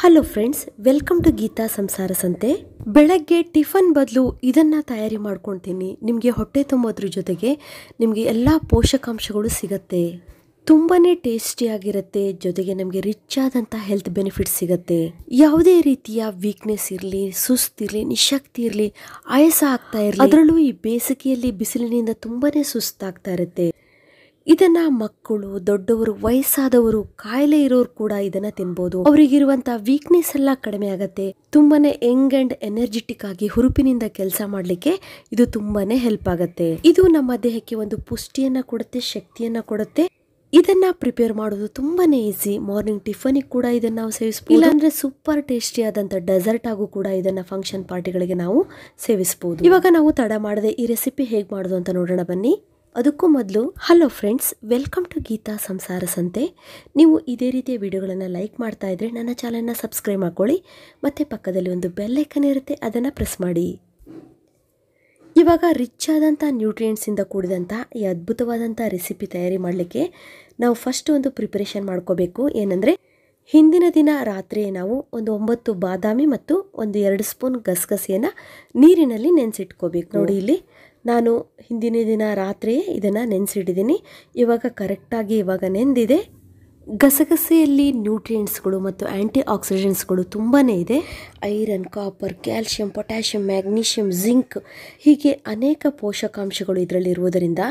hello friends welcome to Geetha Samsara Santhe ಬೆಳಗ್ಗೆ tiffin ಬದಲು ಇದನ್ನು ತಯಾರಿ ಮಾಡ್ಕೊತೀನಿ ನಿಮಗೆ ಹೊಟ್ಟೆ ತುಂಬೋದ್ರ ಜೊತೆಗೆ ನಿಮಗೆ ಎಲ್ಲ ಪೋಷಕಾಂಶಗಳು ಸಿಗತ್ತೆ ತುಂಬಾ ಟೇಸ್ಟಿಯಾಗಿರುತ್ತೆ ಜೊತೆಗೆ ನಮಗೆ ರಿಚ್ ಆದಂಥ ಹೆಲ್ತ್ ಬೆನಿಫಿಟ್ ಸಿಗುತ್ತೆ ಯಾವುದೇ ರೀತಿಯ ವೀಕ್ನೆಸ್ ಇರಲಿ ಸುಸ್ತಿರಲಿ ನಿಶಕ್ತಿ ಇರಲಿ ಆಯಾಸ ಆಗ್ತಾ ಇರಲಿ ಅದರಲ್ಲೂ ಈ ಬೇಸಿಗೆಯಲ್ಲಿ ಬಿಸಿಲಿನಿಂದ ತುಂಬಾ ಸುಸ್ತಾಗ್ತಾ ಇರುತ್ತೆ ಇದನ್ನ ಮಕ್ಕಳು ದೊಡ್ಡವರು ವಯಸ್ಸಾದವರು ಕಾಯಿಲೆ ಇರೋರು ಕೂಡ ಇದನ್ನ ತಿನ್ಬೋದು ಅವರಿಗಿರುವಂತ ವೀಕ್ನೆಸ್ ಎಲ್ಲ ಕಡಿಮೆ ಆಗತ್ತೆ ತುಂಬಾನೇ ಯಂಗ್ ಅಂಡ್ ಎನರ್ಜೆಟಿಕ್ ಆಗಿ ಹುರುಪಿನಿಂದ ಕೆಲಸ ಮಾಡಲಿಕ್ಕೆ ಇದು ತುಂಬಾನೇ ಹೆಲ್ಪ್ ಆಗತ್ತೆ ಇದು ನಮ್ಮ ದೇಹಕ್ಕೆ ಒಂದು ಪುಷ್ಟಿಯನ್ನ ಕೊಡುತ್ತೆ ಶಕ್ತಿಯನ್ನ ಕೊಡುತ್ತೆ ಇದನ್ನ ಪ್ರಿಪೇರ್ ಮಾಡೋದು ತುಂಬಾನೇ ಈಸಿ ಮಾರ್ನಿಂಗ್ ಟಿಫನಿಗೆ ಕೂಡ ಇದನ್ನ ನಾವು ಸೇವಿಸಬಹುದು ಇಲ್ಲಾಂದ್ರೆ ಸೂಪರ್ ಟೇಸ್ಟಿ ಆದಂತ ಡೆಸರ್ಟ್ ಆಗು ಕೂಡ ಇದನ್ನ ಫಂಕ್ಷನ್ ಪಾರ್ಟಿಗಳಿಗೆ ನಾವು ಸೇವಿಸಬಹುದು ಇವಾಗ ನಾವು ತಡ ಮಾಡದೆ ಈ ರೆಸಿಪಿ ಹೇಗೆ ಮಾಡೋದು ಅಂತ ನೋಡೋಣ ಬನ್ನಿ ಅದಕ್ಕೂ ಮೊದಲು hello friends welcome to Geetha Samsara Santhe ನೀವು ಇದೇ ರೀತಿಯ ವಿಡಿಯೋಗಳನ್ನು ಲೈಕ್ ಮಾಡ್ತಾ ಇದ್ರೆ ನನ್ನ ಚಾನಲ್ನ ಸಬ್ಸ್ಕ್ರೈಬ್ ಮಾಡ್ಕೊಳ್ಳಿ ಮತ್ತು ಪಕ್ಕದಲ್ಲಿ ಒಂದು ಬೆಲ್ಲೈಕನ್ ಇರುತ್ತೆ ಅದನ್ನು ಪ್ರೆಸ್ ಮಾಡಿ ಇವಾಗ ರಿಚ್ ಆದಂಥ ನ್ಯೂಟ್ರಿಯೆಂಟ್ಸಿಂದ ಕೂಡಿದಂಥ ಈ ಅದ್ಭುತವಾದಂಥ ರೆಸಿಪಿ ತಯಾರಿ ಮಾಡಲಿಕ್ಕೆ ನಾವು ಫಸ್ಟ್ ಒಂದು ಪ್ರಿಪರೇಷನ್ ಮಾಡ್ಕೋಬೇಕು ಏನಂದರೆ ಹಿಂದಿನ ದಿನ ರಾತ್ರಿ ನಾವು ಒಂದು ಒಂಬತ್ತು ಬಾದಾಮಿ ಮತ್ತು ಒಂದು ಎರಡು ಸ್ಪೂನ್ ಗಸಗಸೆಯನ್ನು ನೀರಿನಲ್ಲಿ ನೆನೆಸಿಟ್ಕೋಬೇಕು ನೋಡಿ ಇಲ್ಲಿ ನಾನು ಹಿಂದಿನ ದಿನ ರಾತ್ರಿಯೇ ಇದನ್ನು ನೆನೆಸಿಟ್ಟಿದ್ದೀನಿ ಇವಾಗ ಕರೆಕ್ಟಾಗಿ ಇವಾಗ ನೆಂದಿದೆ ಗಸಗಸೆಯಲ್ಲಿ ನ್ಯೂಟ್ರಿಯೆಂಟ್ಸ್ಗಳು ಮತ್ತು ಆ್ಯಂಟಿ ಆಕ್ಸಿಡೆಂಟ್ಸ್ಗಳು ತುಂಬಾ ಇದೆ iron copper calcium potassium magnesium zinc ಹೀಗೆ ಅನೇಕ ಪೋಷಕಾಂಶಗಳು ಇದರಲ್ಲಿರುವುದರಿಂದ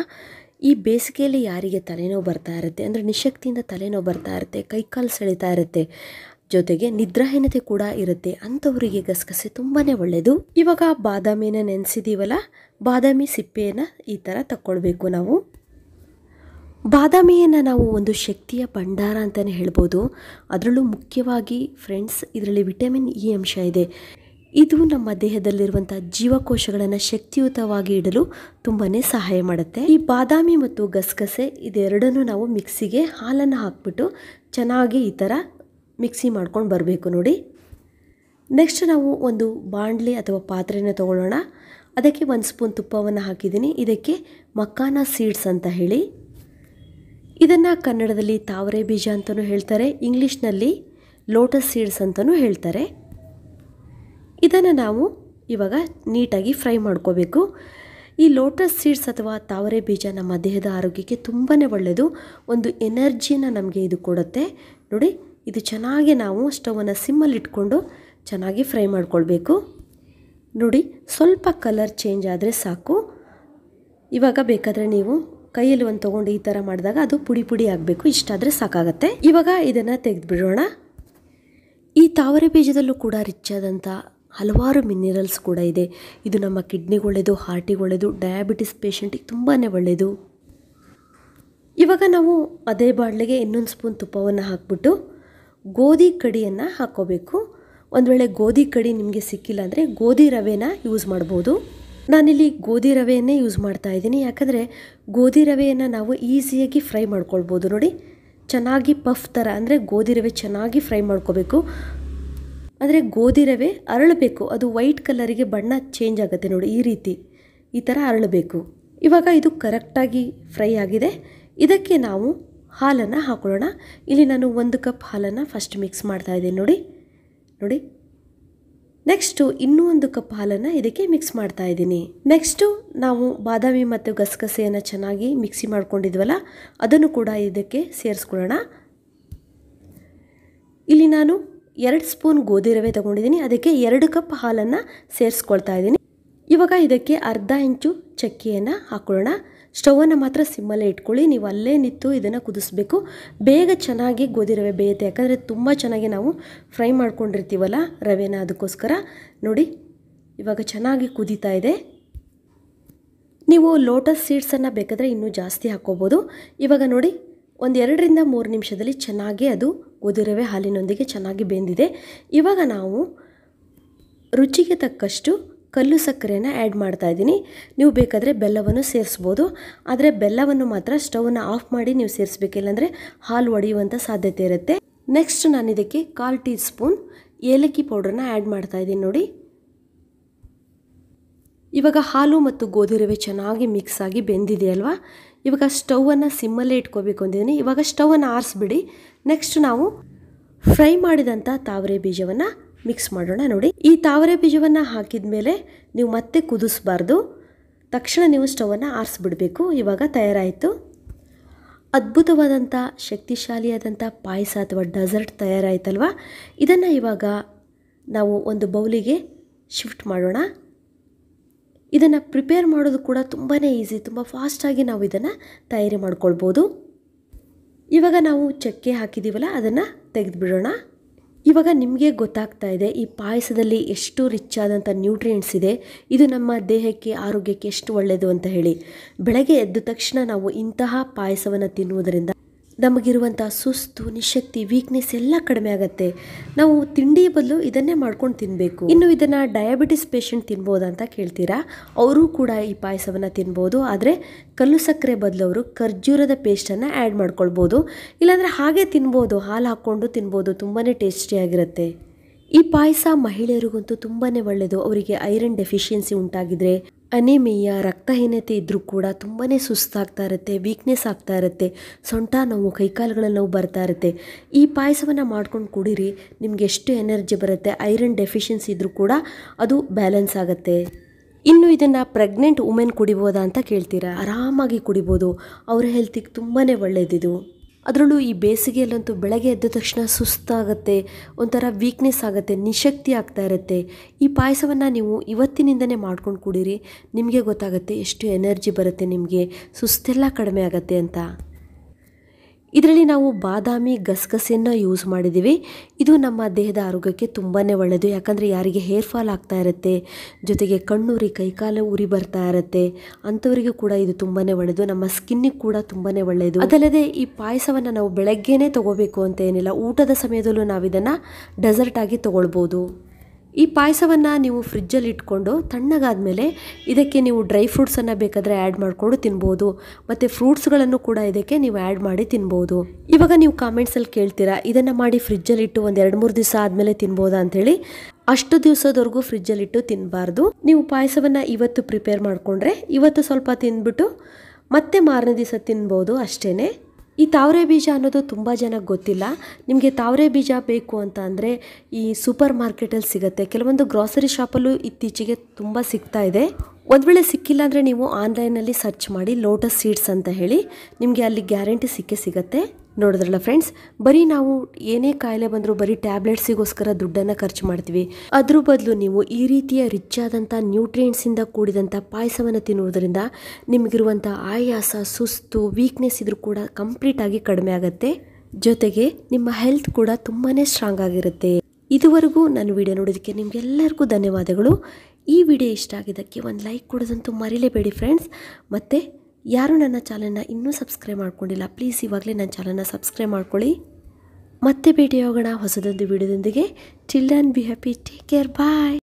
ಈ ಬೇಸಿಗೆಯಲ್ಲಿ ಯಾರಿಗೆ ತಲೆನೋವು ಬರ್ತಾ ಇರುತ್ತೆ ಅಂದರೆ ನಿಶಕ್ತಿಯಿಂದ ತಲೆನೋವು ಬರ್ತಾ ಇರುತ್ತೆ ಕೈಕಾಲು ಸೆಳೀತಾ ಇರುತ್ತೆ ಜೊತೆಗೆ ನಿದ್ರಾಹೀನತೆ ಕೂಡ ಇರುತ್ತೆ ಅಂಥವರಿಗೆ ಗಸಗಸೆ ತುಂಬಾ ಒಳ್ಳೆಯದು ಇವಾಗ ಬಾದಾಮಿನ ನೆನೆಸಿದೀವಲ್ಲ ಬಾದಾಮಿ ಸಿಪ್ಪೆಯನ್ನು ಈ ಥರ ತಕ್ಕೊಳ್ಬೇಕು ನಾವು ಬಾದಾಮಿಯನ್ನು ನಾವು ಒಂದು ಶಕ್ತಿಯ ಭಂಡಾರ ಅಂತಲೇ ಹೇಳ್ಬೋದು ಅದರಲ್ಲೂ ಮುಖ್ಯವಾಗಿ ಫ್ರೆಂಡ್ಸ್ ಇದರಲ್ಲಿ ವಿಟಮಿನ್ ಇ ಅಂಶ ಇದೆ ಇದು ನಮ್ಮ ದೇಹದಲ್ಲಿರುವಂಥ ಜೀವಕೋಶಗಳನ್ನು ಶಕ್ತಿಯುತವಾಗಿ ಇಡಲು ತುಂಬಾ ಸಹಾಯ ಮಾಡುತ್ತೆ ಈ ಬಾದಾಮಿ ಮತ್ತು ಗಸಗಸೆ ಇದೆರಡನ್ನೂ ನಾವು ಮಿಕ್ಸಿಗೆ ಹಾಲನ್ನು ಹಾಕ್ಬಿಟ್ಟು ಚೆನ್ನಾಗಿ ಈ ಥರ ಮಿಕ್ಸಿ ಮಾಡ್ಕೊಂಡು ಬರಬೇಕು ನೋಡಿ ನೆಕ್ಸ್ಟ್ ನಾವು ಒಂದು ಬಾಣಲೆ ಅಥವಾ ಪಾತ್ರೆನ ತೊಗೊಳ್ಳೋಣ ಅದಕ್ಕೆ ಒಂದು ಸ್ಪೂನ್ ತುಪ್ಪವನ್ನು ಹಾಕಿದ್ದೀನಿ ಇದಕ್ಕೆ ಮಕ್ಕಾನ ಸೀಡ್ಸ್ ಅಂತ ಹೇಳಿ ಇದನ್ನು ಕನ್ನಡದಲ್ಲಿ ತಾವರೆ ಬೀಜ ಅಂತಲೂ ಹೇಳ್ತಾರೆ ಇಂಗ್ಲೀಷ್ನಲ್ಲಿ ಲೋಟಸ್ ಸೀಡ್ಸ್ ಅಂತಲೂ ಹೇಳ್ತಾರೆ ಇದನ್ನು ನಾವು ಇವಾಗ ನೀಟಾಗಿ ಫ್ರೈ ಮಾಡ್ಕೋಬೇಕು ಈ ಲೋಟಸ್ ಸೀಡ್ಸ್ ಅಥವಾ ತಾವರೆ ಬೀಜ ನಮ್ಮ ದೇಹದ ಆರೋಗ್ಯಕ್ಕೆ ತುಂಬಾ ಒಳ್ಳೆಯದು ಒಂದು ಎನರ್ಜಿನ ನಮಗೆ ಇದು ಕೊಡುತ್ತೆ ನೋಡಿ ಇದು ಚೆನ್ನಾಗಿ ನಾವು ಸ್ಟವನ್ನು ಸಿಮ್ಮಲ್ಲಿಟ್ಕೊಂಡು ಚೆನ್ನಾಗಿ ಫ್ರೈ ಮಾಡ್ಕೊಳ್ಬೇಕು ನೋಡಿ ಸ್ವಲ್ಪ ಕಲರ್ ಚೇಂಜ್ ಆದರೆ ಸಾಕು ಇವಾಗ ಬೇಕಾದರೆ ನೀವು ಕೈಯಲ್ಲಿ ಒಂದು ತೊಗೊಂಡು ಈ ಥರ ಮಾಡಿದಾಗ ಅದು ಪುಡಿ ಪುಡಿ ಆಗಬೇಕು ಇಷ್ಟಾದರೆ ಸಾಕಾಗತ್ತೆ ಇವಾಗ ಇದನ್ನು ಬಿಡೋಣ ಈ ತಾವರೆ ಬೀಜದಲ್ಲೂ ಕೂಡ ರಿಚ್ ಆದಂಥ ಹಲವಾರು ಮಿನರಲ್ಸ್ ಕೂಡ ಇದೆ ಇದು ನಮ್ಮ ಕಿಡ್ನಿಗೆ ಒಳ್ಳೆಯದು ಹಾರ್ಟಿಗೆ ಒಳ್ಳೆಯದು ಡಯಾಬಿಟಿಸ್ ಪೇಷಂಟಿಗೆ ತುಂಬಾ ಒಳ್ಳೆಯದು ಇವಾಗ ನಾವು ಅದೇ ಬಾಣಲೆಗೆ ಇನ್ನೊಂದು ಸ್ಪೂನ್ ತುಪ್ಪವನ್ನು ಹಾಕ್ಬಿಟ್ಟು ಗೋಧಿ ಕಡಿಯನ್ನು ಹಾಕ್ಕೋಬೇಕು ಒಂದು ವೇಳೆ ಗೋಧಿ ಕಡಿ ನಿಮಗೆ ಸಿಕ್ಕಿಲ್ಲ ಅಂದರೆ ಗೋಧಿ ರವೆನ ಯೂಸ್ ಮಾಡ್ಬೋದು ನಾನಿಲ್ಲಿ ಗೋಧಿ ರವೆಯನ್ನೇ ಯೂಸ್ ಮಾಡ್ತಾ ಇದ್ದೀನಿ ಯಾಕಂದರೆ ಗೋಧಿ ರವೆಯನ್ನು ನಾವು ಈಸಿಯಾಗಿ ಫ್ರೈ ಮಾಡ್ಕೊಳ್ಬೋದು ನೋಡಿ ಚೆನ್ನಾಗಿ ಪಫ್ ಥರ ಅಂದರೆ ಗೋಧಿ ರವೆ ಚೆನ್ನಾಗಿ ಫ್ರೈ ಮಾಡ್ಕೋಬೇಕು ಅಂದರೆ ಗೋಧಿ ರವೆ ಅರಳಬೇಕು ಅದು ವೈಟ್ ಕಲರಿಗೆ ಬಣ್ಣ ಚೇಂಜ್ ಆಗುತ್ತೆ ನೋಡಿ ಈ ರೀತಿ ಈ ಥರ ಅರಳಬೇಕು ಇವಾಗ ಇದು ಕರೆಕ್ಟಾಗಿ ಫ್ರೈ ಆಗಿದೆ ಇದಕ್ಕೆ ನಾವು ಹಾಲನ್ನು ಹಾಕೊಳ್ಳೋಣ ಇಲ್ಲಿ ನಾನು ಒಂದು ಕಪ್ ಹಾಲನ್ನು ಫಸ್ಟ್ ಮಿಕ್ಸ್ ಮಾಡ್ತಾ ಇದ್ದೀನಿ ನೋಡಿ ನೋಡಿ ನೆಕ್ಸ್ಟು ಇನ್ನೂ ಒಂದು ಕಪ್ ಹಾಲನ್ನು ಇದಕ್ಕೆ ಮಿಕ್ಸ್ ಮಾಡ್ತಾ ಇದ್ದೀನಿ ನೆಕ್ಸ್ಟು ನಾವು ಬಾದಾಮಿ ಮತ್ತು ಗಸಗಸೆಯನ್ನು ಚೆನ್ನಾಗಿ ಮಿಕ್ಸಿ ಮಾಡ್ಕೊಂಡಿದ್ವಲ್ಲ ಅದನ್ನು ಕೂಡ ಇದಕ್ಕೆ ಸೇರಿಸ್ಕೊಳ್ಳೋಣ ಇಲ್ಲಿ ನಾನು ಎರಡು ಸ್ಪೂನ್ ಗೋಧಿ ರವೆ ತೊಗೊಂಡಿದ್ದೀನಿ ಅದಕ್ಕೆ ಎರಡು ಕಪ್ ಹಾಲನ್ನು ಸೇರಿಸ್ಕೊಳ್ತಾ ಇದ್ದೀನಿ ಇವಾಗ ಇದಕ್ಕೆ ಅರ್ಧ ಇಂಚು ಚಕ್ಕಿಯನ್ನು ಹಾಕ್ಕೊಳ್ಳೋಣ ಸ್ಟವನ್ನು ಮಾತ್ರ ಸಿಮ್ಮಲ್ಲೇ ಇಟ್ಕೊಳ್ಳಿ ನೀವು ಅಲ್ಲೇ ನಿಂತು ಇದನ್ನು ಕುದಿಸ್ಬೇಕು ಬೇಗ ಚೆನ್ನಾಗಿ ಗೋಧಿ ರವೆ ಬೇಯುತ್ತೆ ಯಾಕಂದರೆ ತುಂಬ ಚೆನ್ನಾಗಿ ನಾವು ಫ್ರೈ ಮಾಡ್ಕೊಂಡಿರ್ತೀವಲ್ಲ ರವೆನ ಅದಕ್ಕೋಸ್ಕರ ನೋಡಿ ಇವಾಗ ಚೆನ್ನಾಗಿ ಕುದೀತಾ ಇದೆ ನೀವು ಲೋಟಸ್ ಸೀಡ್ಸನ್ನು ಬೇಕಾದರೆ ಇನ್ನೂ ಜಾಸ್ತಿ ಹಾಕ್ಕೋಬೋದು ಇವಾಗ ನೋಡಿ ಒಂದು ಎರಡರಿಂದ ಮೂರು ನಿಮಿಷದಲ್ಲಿ ಚೆನ್ನಾಗಿ ಅದು ಗೋಧಿ ರವೆ ಹಾಲಿನೊಂದಿಗೆ ಚೆನ್ನಾಗಿ ಬೆಂದಿದೆ ಇವಾಗ ನಾವು ರುಚಿಗೆ ತಕ್ಕಷ್ಟು ಕಲ್ಲು ಸಕ್ಕರೆಯನ್ನು ಆ್ಯಡ್ ಮಾಡ್ತಾ ಇದ್ದೀನಿ ನೀವು ಬೇಕಾದರೆ ಬೆಲ್ಲವನ್ನು ಸೇರಿಸ್ಬೋದು ಆದರೆ ಬೆಲ್ಲವನ್ನು ಮಾತ್ರ ಸ್ಟವ್ನ ಆಫ್ ಮಾಡಿ ನೀವು ಸೇರಿಸ್ಬೇಕಿಲ್ಲಾಂದರೆ ಹಾಲು ಒಡೆಯುವಂಥ ಸಾಧ್ಯತೆ ಇರುತ್ತೆ ನೆಕ್ಸ್ಟ್ ನಾನು ಇದಕ್ಕೆ ಕಾಲು ಟೀ ಸ್ಪೂನ್ ಏಲಕ್ಕಿ ಪೌಡ್ರನ್ನ ಆ್ಯಡ್ ಮಾಡ್ತಾ ಇದ್ದೀನಿ ನೋಡಿ ಇವಾಗ ಹಾಲು ಮತ್ತು ಗೋಧಿ ರವೆ ಚೆನ್ನಾಗಿ ಮಿಕ್ಸ್ ಆಗಿ ಬೆಂದಿದೆಯಲ್ವಾ ಇವಾಗ ಸ್ಟವನ್ನು ಸಿಮ್ಮಲ್ಲೇ ಇಟ್ಕೋಬೇಕು ಅಂದಿದ್ದೀನಿ ಇವಾಗ ಸ್ಟವನ್ನು ಆರಿಸ್ಬಿಡಿ ನೆಕ್ಸ್ಟ್ ನಾವು ಫ್ರೈ ಮಾಡಿದಂಥ ತಾವರೆ ಬೀಜವನ್ನು ಮಿಕ್ಸ್ ಮಾಡೋಣ ನೋಡಿ ಈ ತಾವರೆ ಬೀಜವನ್ನು ಹಾಕಿದ ಮೇಲೆ ನೀವು ಮತ್ತೆ ಕುದಿಸ್ಬಾರ್ದು ತಕ್ಷಣ ನೀವು ಸ್ಟವನ್ನು ಆರಿಸ್ಬಿಡಬೇಕು ಇವಾಗ ತಯಾರಾಯಿತು ಅದ್ಭುತವಾದಂಥ ಶಕ್ತಿಶಾಲಿಯಾದಂಥ ಪಾಯಸ ಅಥವಾ ಡೆಸರ್ಟ್ ತಯಾರಾಯ್ತಲ್ವ ಇದನ್ನು ಇವಾಗ ನಾವು ಒಂದು ಬೌಲಿಗೆ ಶಿಫ್ಟ್ ಮಾಡೋಣ ಇದನ್ನು ಪ್ರಿಪೇರ್ ಮಾಡೋದು ಕೂಡ ತುಂಬಾ ಈಸಿ ತುಂಬ ಫಾಸ್ಟಾಗಿ ನಾವು ಇದನ್ನು ತಯಾರಿ ಮಾಡ್ಕೊಳ್ಬೋದು ಇವಾಗ ನಾವು ಚಕ್ಕೆ ಹಾಕಿದ್ದೀವಲ್ಲ ಅದನ್ನು ತೆಗೆದುಬಿಡೋಣ ಇವಾಗ ನಿಮಗೆ ಗೊತ್ತಾಗ್ತಾ ಇದೆ ಈ ಪಾಯಸದಲ್ಲಿ ಎಷ್ಟು ರಿಚ್ ಆದಂಥ ನ್ಯೂಟ್ರಿಯೆಂಟ್ಸ್ ಇದೆ ಇದು ನಮ್ಮ ದೇಹಕ್ಕೆ ಆರೋಗ್ಯಕ್ಕೆ ಎಷ್ಟು ಒಳ್ಳೆಯದು ಅಂತ ಹೇಳಿ ಬೆಳಗ್ಗೆ ಎದ್ದ ತಕ್ಷಣ ನಾವು ಇಂತಹ ಪಾಯಸವನ್ನು ತಿನ್ನುವುದರಿಂದ ನಮಗಿರುವಂಥ ಸುಸ್ತು ನಿಶಕ್ತಿ ವೀಕ್ನೆಸ್ ಎಲ್ಲ ಕಡಿಮೆ ಆಗುತ್ತೆ ನಾವು ತಿಂಡಿ ಬದಲು ಇದನ್ನೇ ಮಾಡ್ಕೊಂಡು ತಿನ್ನಬೇಕು ಇನ್ನು ಇದನ್ನು ಡಯಾಬಿಟಿಸ್ ಪೇಷಂಟ್ ತಿನ್ಬೋದಾ ಅಂತ ಕೇಳ್ತೀರಾ ಅವರು ಕೂಡ ಈ ಪಾಯಸವನ್ನು ತಿನ್ಬೋದು ಆದರೆ ಕಲ್ಲು ಸಕ್ಕರೆ ಬದಲು ಅವರು ಖರ್ಜೂರದ ಪೇಸ್ಟನ್ನು ಆ್ಯಡ್ ಮಾಡ್ಕೊಳ್ಬೋದು ಇಲ್ಲಾಂದರೆ ಹಾಗೆ ತಿನ್ಬೋದು ಹಾಲು ಹಾಕ್ಕೊಂಡು ತಿನ್ಬೋದು ತುಂಬಾ ಟೇಸ್ಟಿಯಾಗಿರುತ್ತೆ ಈ ಪಾಯಸ ಮಹಿಳೆಯರಿಗಂತೂ ತುಂಬಾ ಒಳ್ಳೆಯದು ಅವರಿಗೆ ಐರನ್ ಡೆಫಿಷಿಯನ್ಸಿ ಉಂಟಾಗಿದ್ರೆ ಅನಿಮಿಯಾ ರಕ್ತಹೀನತೆ ಇದ್ದರೂ ಕೂಡ ತುಂಬಾ ಸುಸ್ತಾಗ್ತಾ ಇರುತ್ತೆ ವೀಕ್ನೆಸ್ ಆಗ್ತಾ ಇರುತ್ತೆ ಸೊಂಟ ನೋವು ಕೈಕಾಲುಗಳ ನೋವು ಬರ್ತಾ ಇರುತ್ತೆ ಈ ಪಾಯಸವನ್ನು ಮಾಡ್ಕೊಂಡು ಕುಡೀರಿ ನಿಮ್ಗೆ ಎಷ್ಟು ಎನರ್ಜಿ ಬರುತ್ತೆ ಐರನ್ ಡೆಫಿಷಿಯನ್ಸಿ ಇದ್ದರೂ ಕೂಡ ಅದು ಬ್ಯಾಲೆನ್ಸ್ ಆಗುತ್ತೆ ಇನ್ನು ಇದನ್ನು ಪ್ರೆಗ್ನೆಂಟ್ ವುಮೆನ್ ಕುಡಿಬೋದಾ ಅಂತ ಕೇಳ್ತೀರಾ ಆರಾಮಾಗಿ ಕುಡಿಬೋದು ಅವರ ಹೆಲ್ತಿಗೆ ತುಂಬಾ ಒಳ್ಳೆಯದಿದು ಅದರಲ್ಲೂ ಈ ಬೇಸಿಗೆಯಲ್ಲಂತೂ ಬೆಳಗ್ಗೆ ಎದ್ದ ತಕ್ಷಣ ಸುಸ್ತಾಗುತ್ತೆ ಒಂಥರ ವೀಕ್ನೆಸ್ ಆಗುತ್ತೆ ನಿಶಕ್ತಿ ಆಗ್ತಾ ಇರುತ್ತೆ ಈ ಪಾಯಸವನ್ನು ನೀವು ಇವತ್ತಿನಿಂದನೇ ಮಾಡ್ಕೊಂಡು ಕುಡೀರಿ ನಿಮಗೆ ಗೊತ್ತಾಗುತ್ತೆ ಎಷ್ಟು ಎನರ್ಜಿ ಬರುತ್ತೆ ನಿಮಗೆ ಸುಸ್ತೆಲ್ಲ ಕಡಿಮೆ ಆಗುತ್ತೆ ಅಂತ ಇದರಲ್ಲಿ ನಾವು ಬಾದಾಮಿ ಗಸಗಸೆಯನ್ನು ಯೂಸ್ ಮಾಡಿದ್ದೀವಿ ಇದು ನಮ್ಮ ದೇಹದ ಆರೋಗ್ಯಕ್ಕೆ ತುಂಬಾ ಒಳ್ಳೆಯದು ಯಾಕಂದರೆ ಯಾರಿಗೆ ಹೇರ್ ಫಾಲ್ ಆಗ್ತಾ ಇರುತ್ತೆ ಜೊತೆಗೆ ಕಣ್ಣುರಿ ಕೈಕಾಲ ಉರಿ ಬರ್ತಾ ಇರುತ್ತೆ ಅಂಥವ್ರಿಗೆ ಕೂಡ ಇದು ತುಂಬಾ ಒಳ್ಳೆಯದು ನಮ್ಮ ಸ್ಕಿನ್ನಿಗೆ ಕೂಡ ತುಂಬಾ ಒಳ್ಳೆಯದು ಅದಲ್ಲದೆ ಈ ಪಾಯಸವನ್ನು ನಾವು ಬೆಳಗ್ಗೆನೇ ತಗೋಬೇಕು ಅಂತ ಏನಿಲ್ಲ ಊಟದ ಸಮಯದಲ್ಲೂ ನಾವು ಇದನ್ನು ಡೆಸರ್ಟ್ ಆಗಿ ತಗೊಳ್ಬೋದು ಈ ಪಾಯಸವನ್ನು ನೀವು ಫ್ರಿಜ್ಜಲ್ಲಿ ಇಟ್ಕೊಂಡು ತಣ್ಣಗಾದ ಮೇಲೆ ಇದಕ್ಕೆ ನೀವು ಡ್ರೈ ಫ್ರೂಟ್ಸನ್ನು ಬೇಕಾದರೆ ಆ್ಯಡ್ ಮಾಡಿಕೊಂಡು ತಿನ್ಬೋದು ಮತ್ತು ಫ್ರೂಟ್ಸ್ಗಳನ್ನು ಕೂಡ ಇದಕ್ಕೆ ನೀವು ಆ್ಯಡ್ ಮಾಡಿ ತಿನ್ಬೋದು ಇವಾಗ ನೀವು ಕಾಮೆಂಟ್ಸಲ್ಲಿ ಕೇಳ್ತೀರಾ ಇದನ್ನು ಮಾಡಿ ಫ್ರಿಜ್ಜಲ್ಲಿ ಇಟ್ಟು ಒಂದು ಎರಡು ಮೂರು ದಿವಸ ಆದಮೇಲೆ ತಿನ್ಬೋದಾ ಅಂಥೇಳಿ ಅಷ್ಟು ದಿವಸದವರೆಗೂ ಇಟ್ಟು ತಿನ್ನಬಾರ್ದು ನೀವು ಪಾಯಸವನ್ನು ಇವತ್ತು ಪ್ರಿಪೇರ್ ಮಾಡಿಕೊಂಡ್ರೆ ಇವತ್ತು ಸ್ವಲ್ಪ ತಿಂದುಬಿಟ್ಟು ಮತ್ತೆ ಮಾರನೇ ದಿವಸ ತಿನ್ಬೋದು ಅಷ್ಟೇ ಈ ತಾವರೆ ಬೀಜ ಅನ್ನೋದು ತುಂಬ ಜನಕ್ಕೆ ಗೊತ್ತಿಲ್ಲ ನಿಮಗೆ ತಾವರೆ ಬೀಜ ಬೇಕು ಅಂತ ಅಂದರೆ ಈ ಸೂಪರ್ ಮಾರ್ಕೆಟಲ್ಲಿ ಸಿಗುತ್ತೆ ಕೆಲವೊಂದು ಗ್ರಾಸರಿ ಶಾಪಲ್ಲೂ ಇತ್ತೀಚೆಗೆ ತುಂಬ ಸಿಗ್ತಾ ಇದೆ ಒಂದು ವೇಳೆ ಸಿಕ್ಕಿಲ್ಲ ಅಂದರೆ ನೀವು ಆನ್ಲೈನಲ್ಲಿ ಸರ್ಚ್ ಮಾಡಿ ಲೋಟಸ್ ಸೀಡ್ಸ್ ಅಂತ ಹೇಳಿ ನಿಮಗೆ ಅಲ್ಲಿ ಗ್ಯಾರಂಟಿ ಸಿಕ್ಕೇ ಸಿಗುತ್ತೆ ನೋಡಿದ್ರಲ್ಲ ಫ್ರೆಂಡ್ಸ್ ಬರೀ ನಾವು ಏನೇ ಕಾಯಿಲೆ ಬಂದರೂ ಬರೀ ಟ್ಯಾಬ್ಲೆಟ್ಸಿಗೋಸ್ಕರ ದುಡ್ಡನ್ನು ಖರ್ಚು ಮಾಡ್ತೀವಿ ಅದ್ರ ಬದಲು ನೀವು ಈ ರೀತಿಯ ರಿಚ್ ಆದಂಥ ನ್ಯೂಟ್ರಿಯೆಂಟ್ಸಿಂದ ಕೂಡಿದಂಥ ಪಾಯಸವನ್ನು ತಿನ್ನುವುದರಿಂದ ನಿಮಗಿರುವಂಥ ಆಯಾಸ ಸುಸ್ತು ವೀಕ್ನೆಸ್ ಇದ್ರೂ ಕೂಡ ಕಂಪ್ಲೀಟಾಗಿ ಕಡಿಮೆ ಆಗುತ್ತೆ ಜೊತೆಗೆ ನಿಮ್ಮ ಹೆಲ್ತ್ ಕೂಡ ತುಂಬಾ ಸ್ಟ್ರಾಂಗ್ ಆಗಿರುತ್ತೆ ಇದುವರೆಗೂ ನನ್ನ ವಿಡಿಯೋ ನೋಡೋದಕ್ಕೆ ನಿಮಗೆಲ್ಲರಿಗೂ ಧನ್ಯವಾದಗಳು ಈ ವಿಡಿಯೋ ಇಷ್ಟ ಆಗಿದ್ದಕ್ಕೆ ಒಂದು ಲೈಕ್ ಕೊಡೋದಂತೂ ಮರಿಲೇಬೇಡಿ ಫ್ರೆಂಡ್ಸ್ ಮತ್ತು ಯಾರು ನನ್ನ ಚಾನಲ್ನ ಇನ್ನೂ ಸಬ್ಸ್ಕ್ರೈಬ್ ಮಾಡ್ಕೊಂಡಿಲ್ಲ ಪ್ಲೀಸ್ ಇವಾಗಲೇ ನನ್ನ ಚಾನಲ್ನ ಸಬ್ಸ್ಕ್ರೈಬ್ ಮಾಡ್ಕೊಳ್ಳಿ ಮತ್ತೆ ಭೇಟಿಯಾಗೋಣ ಹೊಸದೊಂದು ವಿಡಿಯೋದೊಂದಿಗೆ children be happy take care bye